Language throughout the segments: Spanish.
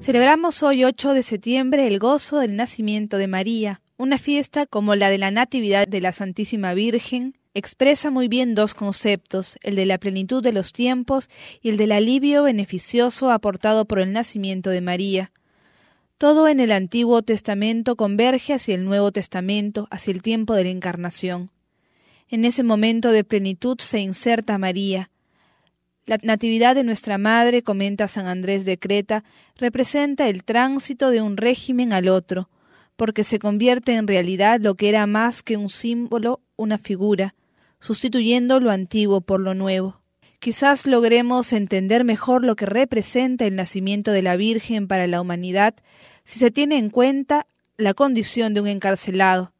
Celebramos hoy 8 de septiembre el gozo del nacimiento de María, una fiesta como la de la Natividad de la Santísima Virgen, expresa muy bien dos conceptos, el de la plenitud de los tiempos y el del alivio beneficioso aportado por el nacimiento de María. Todo en el Antiguo Testamento converge hacia el Nuevo Testamento, hacia el tiempo de la Encarnación. En ese momento de plenitud se inserta María, la Natividad de Nuestra Madre, comenta San Andrés de Creta, representa el tránsito de un régimen al otro, porque se convierte en realidad lo que era más que un símbolo, una figura, sustituyendo lo antiguo por lo nuevo. Quizás logremos entender mejor lo que representa el nacimiento de la Virgen para la humanidad si se tiene en cuenta la condición de un encarcelado.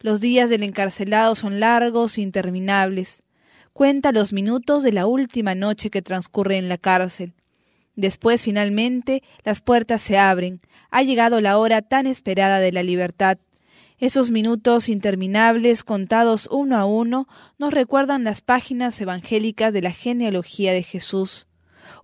Los días del encarcelado son largos e interminables cuenta los minutos de la última noche que transcurre en la cárcel. Después, finalmente, las puertas se abren. Ha llegado la hora tan esperada de la libertad. Esos minutos interminables, contados uno a uno, nos recuerdan las páginas evangélicas de la genealogía de Jesús.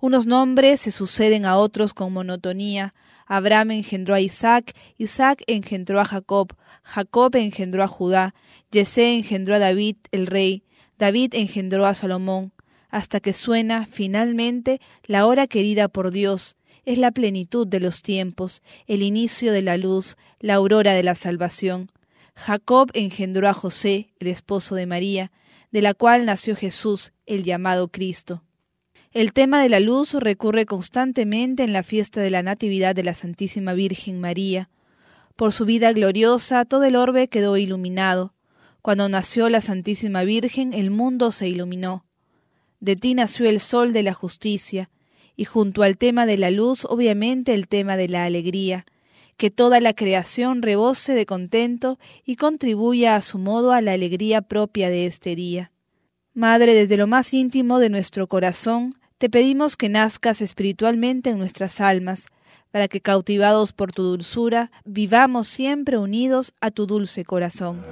Unos nombres se suceden a otros con monotonía. Abraham engendró a Isaac, Isaac engendró a Jacob, Jacob engendró a Judá, Yesé engendró a David, el rey, David engendró a Salomón, hasta que suena finalmente la hora querida por Dios, es la plenitud de los tiempos, el inicio de la luz, la aurora de la salvación. Jacob engendró a José, el esposo de María, de la cual nació Jesús, el llamado Cristo. El tema de la luz recurre constantemente en la fiesta de la Natividad de la Santísima Virgen María. Por su vida gloriosa todo el orbe quedó iluminado. Cuando nació la Santísima Virgen, el mundo se iluminó. De ti nació el sol de la justicia, y junto al tema de la luz, obviamente el tema de la alegría, que toda la creación rebose de contento y contribuya a su modo a la alegría propia de este día. Madre, desde lo más íntimo de nuestro corazón, te pedimos que nazcas espiritualmente en nuestras almas, para que cautivados por tu dulzura, vivamos siempre unidos a tu dulce corazón.